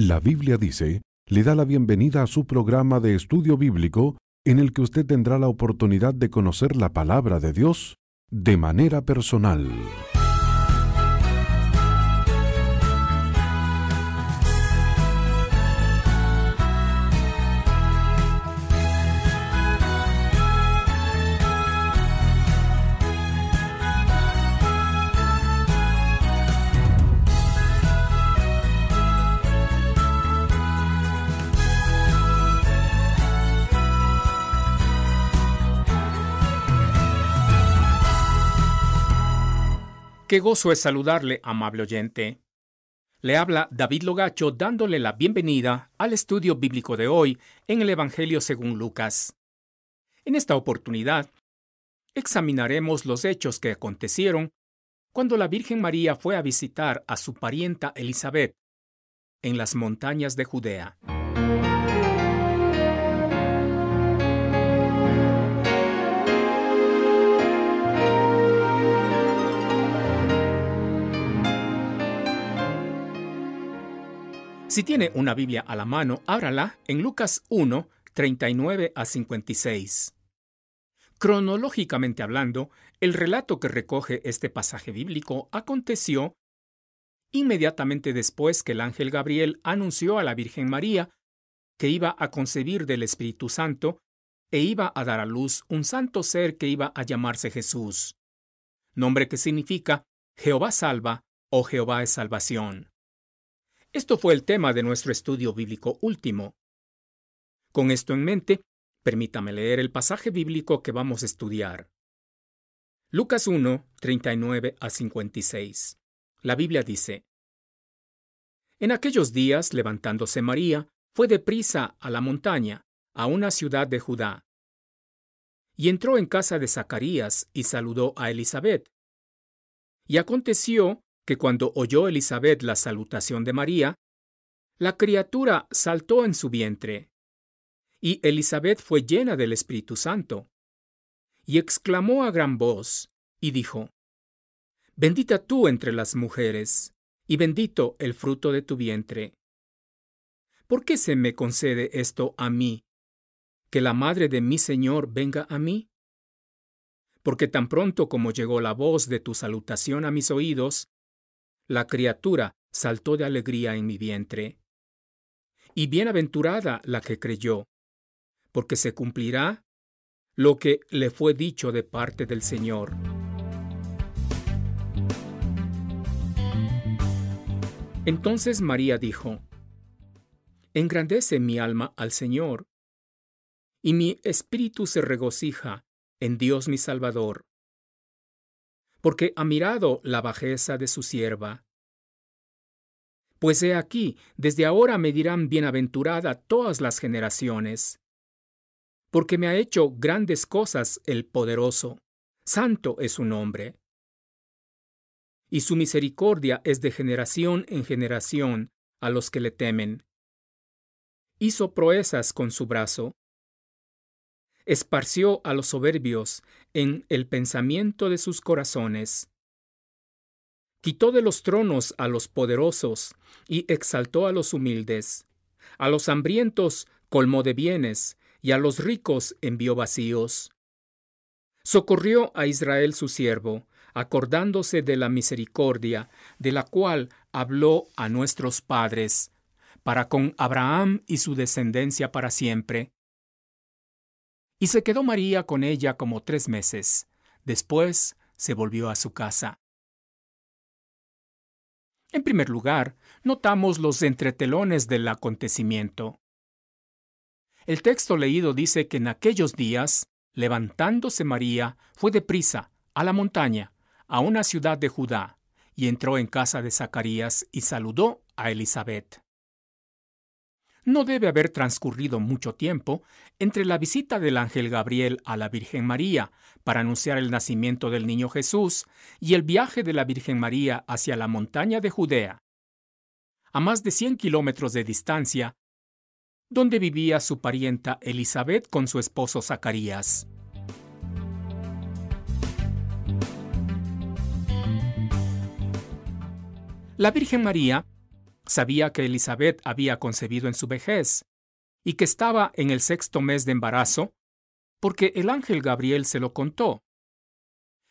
La Biblia dice, le da la bienvenida a su programa de estudio bíblico en el que usted tendrá la oportunidad de conocer la palabra de Dios de manera personal. Qué gozo es saludarle, amable oyente. Le habla David Logacho dándole la bienvenida al estudio bíblico de hoy en el Evangelio según Lucas. En esta oportunidad, examinaremos los hechos que acontecieron cuando la Virgen María fue a visitar a su parienta Elizabeth en las montañas de Judea. Si tiene una Biblia a la mano, ábrala en Lucas 1, 39 a 56. Cronológicamente hablando, el relato que recoge este pasaje bíblico aconteció inmediatamente después que el ángel Gabriel anunció a la Virgen María que iba a concebir del Espíritu Santo e iba a dar a luz un santo ser que iba a llamarse Jesús, nombre que significa Jehová salva o Jehová es salvación. Esto fue el tema de nuestro estudio bíblico último. Con esto en mente, permítame leer el pasaje bíblico que vamos a estudiar. Lucas 1, 39 a 56. La Biblia dice, En aquellos días, levantándose María, fue deprisa a la montaña, a una ciudad de Judá. Y entró en casa de Zacarías y saludó a Elizabeth. Y aconteció que cuando oyó Elizabeth la salutación de María, la criatura saltó en su vientre, y Elizabeth fue llena del Espíritu Santo, y exclamó a gran voz, y dijo, Bendita tú entre las mujeres, y bendito el fruto de tu vientre. ¿Por qué se me concede esto a mí? ¿Que la madre de mi Señor venga a mí? Porque tan pronto como llegó la voz de tu salutación a mis oídos, la criatura saltó de alegría en mi vientre. Y bienaventurada la que creyó, porque se cumplirá lo que le fue dicho de parte del Señor. Entonces María dijo, Engrandece mi alma al Señor, y mi espíritu se regocija en Dios mi Salvador porque ha mirado la bajeza de su sierva. Pues he aquí, desde ahora me dirán bienaventurada todas las generaciones, porque me ha hecho grandes cosas el poderoso, santo es su nombre. Y su misericordia es de generación en generación a los que le temen. Hizo proezas con su brazo, esparció a los soberbios en el pensamiento de sus corazones. Quitó de los tronos a los poderosos y exaltó a los humildes. A los hambrientos colmó de bienes y a los ricos envió vacíos. Socorrió a Israel su siervo, acordándose de la misericordia de la cual habló a nuestros padres, para con Abraham y su descendencia para siempre y se quedó María con ella como tres meses. Después se volvió a su casa. En primer lugar, notamos los entretelones del acontecimiento. El texto leído dice que en aquellos días, levantándose María, fue deprisa a la montaña, a una ciudad de Judá, y entró en casa de Zacarías y saludó a Elizabeth. No debe haber transcurrido mucho tiempo entre la visita del ángel Gabriel a la Virgen María para anunciar el nacimiento del niño Jesús y el viaje de la Virgen María hacia la montaña de Judea. A más de 100 kilómetros de distancia, donde vivía su parienta Elizabeth con su esposo Zacarías. La Virgen María Sabía que Elizabeth había concebido en su vejez y que estaba en el sexto mes de embarazo, porque el ángel Gabriel se lo contó.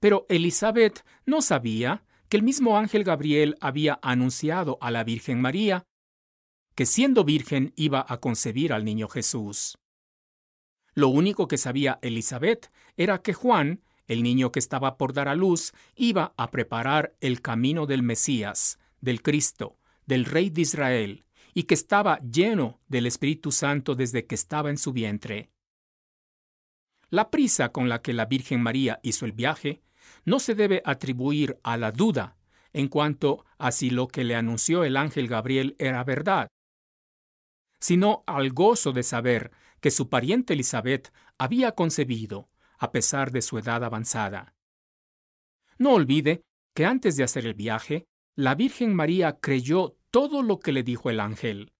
Pero Elizabeth no sabía que el mismo ángel Gabriel había anunciado a la Virgen María que siendo virgen iba a concebir al niño Jesús. Lo único que sabía Elizabeth era que Juan, el niño que estaba por dar a luz, iba a preparar el camino del Mesías, del Cristo, del rey de Israel, y que estaba lleno del Espíritu Santo desde que estaba en su vientre. La prisa con la que la Virgen María hizo el viaje no se debe atribuir a la duda en cuanto a si lo que le anunció el ángel Gabriel era verdad, sino al gozo de saber que su pariente Elizabeth había concebido, a pesar de su edad avanzada. No olvide que antes de hacer el viaje, la Virgen María creyó todo lo que le dijo el ángel.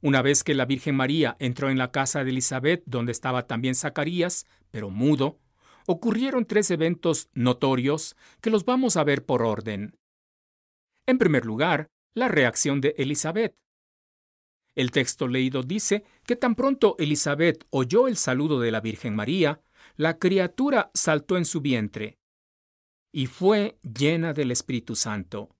Una vez que la Virgen María entró en la casa de Elizabeth, donde estaba también Zacarías, pero mudo, ocurrieron tres eventos notorios que los vamos a ver por orden. En primer lugar, la reacción de Elizabeth. El texto leído dice que tan pronto Elizabeth oyó el saludo de la Virgen María, la criatura saltó en su vientre y fue llena del Espíritu Santo.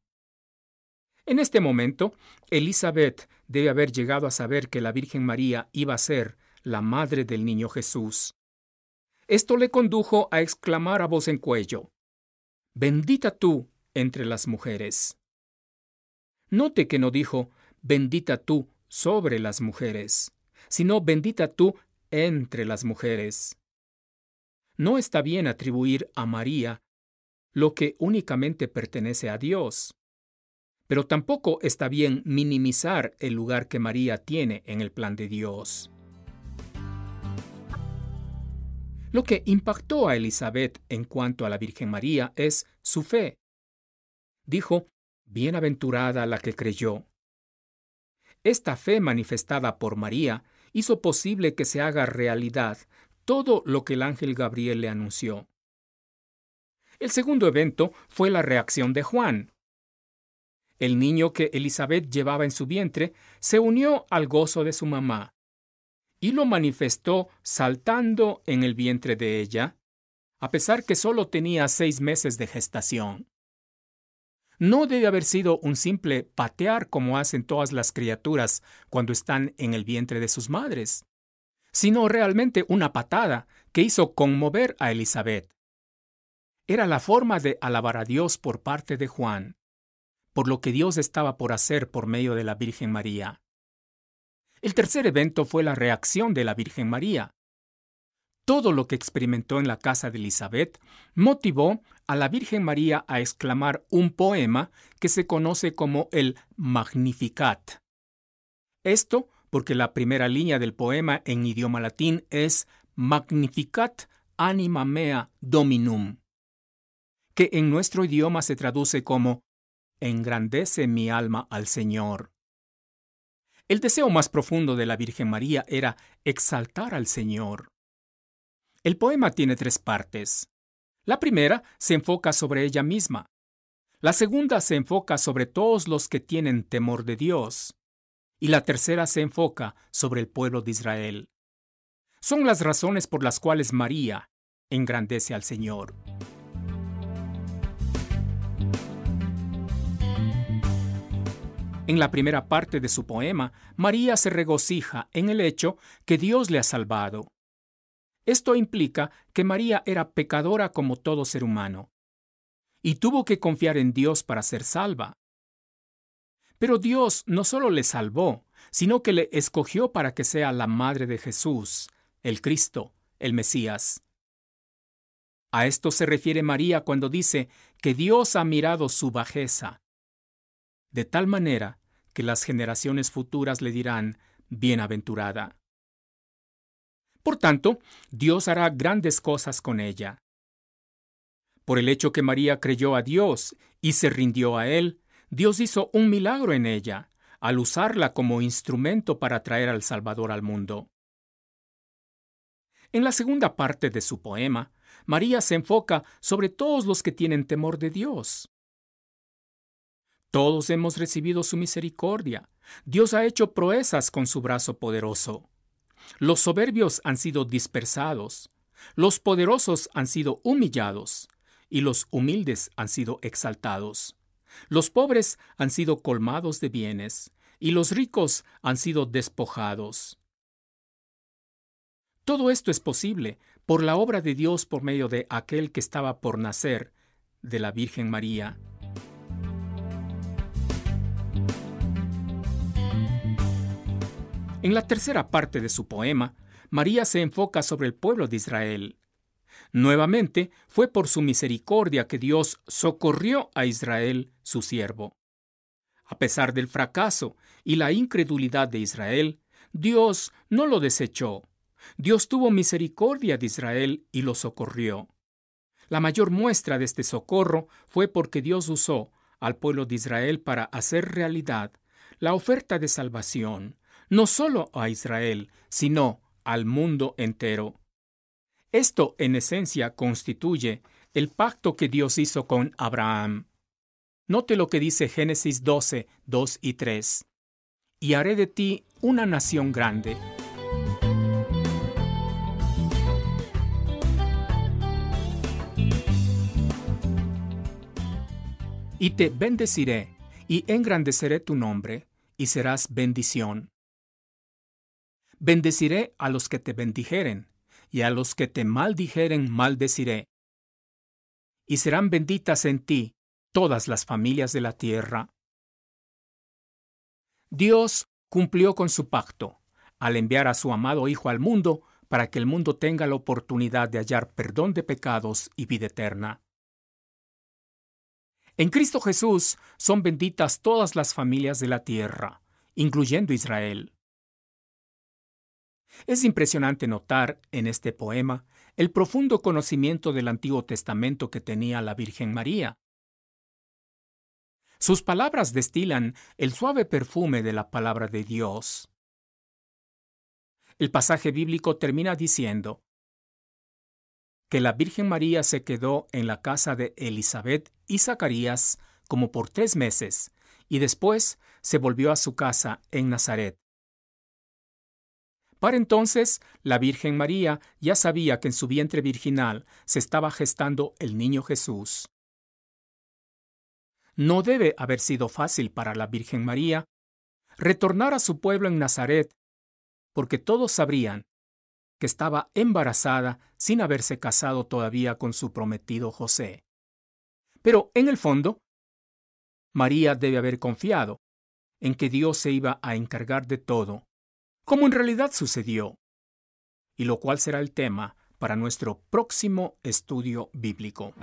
En este momento, Elizabeth debe haber llegado a saber que la Virgen María iba a ser la madre del niño Jesús. Esto le condujo a exclamar a voz en cuello, Bendita tú entre las mujeres. Note que no dijo, Bendita tú sobre las mujeres, sino Bendita tú entre las mujeres. No está bien atribuir a María lo que únicamente pertenece a Dios. Pero tampoco está bien minimizar el lugar que María tiene en el plan de Dios. Lo que impactó a Elizabeth en cuanto a la Virgen María es su fe. Dijo, Bienaventurada la que creyó. Esta fe manifestada por María hizo posible que se haga realidad todo lo que el ángel Gabriel le anunció. El segundo evento fue la reacción de Juan. El niño que Elizabeth llevaba en su vientre se unió al gozo de su mamá y lo manifestó saltando en el vientre de ella, a pesar que solo tenía seis meses de gestación. No debe haber sido un simple patear como hacen todas las criaturas cuando están en el vientre de sus madres, sino realmente una patada que hizo conmover a Elizabeth. Era la forma de alabar a Dios por parte de Juan por lo que Dios estaba por hacer por medio de la Virgen María. El tercer evento fue la reacción de la Virgen María. Todo lo que experimentó en la casa de Elizabeth motivó a la Virgen María a exclamar un poema que se conoce como el Magnificat. Esto porque la primera línea del poema en idioma latín es Magnificat anima mea dominum, que en nuestro idioma se traduce como Engrandece mi alma al Señor. El deseo más profundo de la Virgen María era exaltar al Señor. El poema tiene tres partes. La primera se enfoca sobre ella misma. La segunda se enfoca sobre todos los que tienen temor de Dios. Y la tercera se enfoca sobre el pueblo de Israel. Son las razones por las cuales María engrandece al Señor. En la primera parte de su poema, María se regocija en el hecho que Dios le ha salvado. Esto implica que María era pecadora como todo ser humano, y tuvo que confiar en Dios para ser salva. Pero Dios no solo le salvó, sino que le escogió para que sea la madre de Jesús, el Cristo, el Mesías. A esto se refiere María cuando dice que Dios ha mirado su bajeza de tal manera que las generaciones futuras le dirán, bienaventurada. Por tanto, Dios hará grandes cosas con ella. Por el hecho que María creyó a Dios y se rindió a Él, Dios hizo un milagro en ella, al usarla como instrumento para traer al Salvador al mundo. En la segunda parte de su poema, María se enfoca sobre todos los que tienen temor de Dios. Todos hemos recibido su misericordia. Dios ha hecho proezas con su brazo poderoso. Los soberbios han sido dispersados, los poderosos han sido humillados, y los humildes han sido exaltados. Los pobres han sido colmados de bienes, y los ricos han sido despojados. Todo esto es posible por la obra de Dios por medio de aquel que estaba por nacer, de la Virgen María. En la tercera parte de su poema, María se enfoca sobre el pueblo de Israel. Nuevamente, fue por su misericordia que Dios socorrió a Israel, su siervo. A pesar del fracaso y la incredulidad de Israel, Dios no lo desechó. Dios tuvo misericordia de Israel y lo socorrió. La mayor muestra de este socorro fue porque Dios usó al pueblo de Israel para hacer realidad la oferta de salvación no solo a Israel, sino al mundo entero. Esto en esencia constituye el pacto que Dios hizo con Abraham. Note lo que dice Génesis 12, 2 y 3. Y haré de ti una nación grande. Y te bendeciré, y engrandeceré tu nombre, y serás bendición. Bendeciré a los que te bendijeren, y a los que te maldijeren maldeciré. Y serán benditas en ti todas las familias de la tierra. Dios cumplió con su pacto, al enviar a su amado Hijo al mundo para que el mundo tenga la oportunidad de hallar perdón de pecados y vida eterna. En Cristo Jesús son benditas todas las familias de la tierra, incluyendo Israel. Es impresionante notar, en este poema, el profundo conocimiento del Antiguo Testamento que tenía la Virgen María. Sus palabras destilan el suave perfume de la palabra de Dios. El pasaje bíblico termina diciendo que la Virgen María se quedó en la casa de Elizabeth y Zacarías como por tres meses, y después se volvió a su casa en Nazaret. Para entonces, la Virgen María ya sabía que en su vientre virginal se estaba gestando el niño Jesús. No debe haber sido fácil para la Virgen María retornar a su pueblo en Nazaret, porque todos sabrían que estaba embarazada sin haberse casado todavía con su prometido José. Pero, en el fondo, María debe haber confiado en que Dios se iba a encargar de todo como en realidad sucedió, y lo cual será el tema para nuestro próximo estudio bíblico.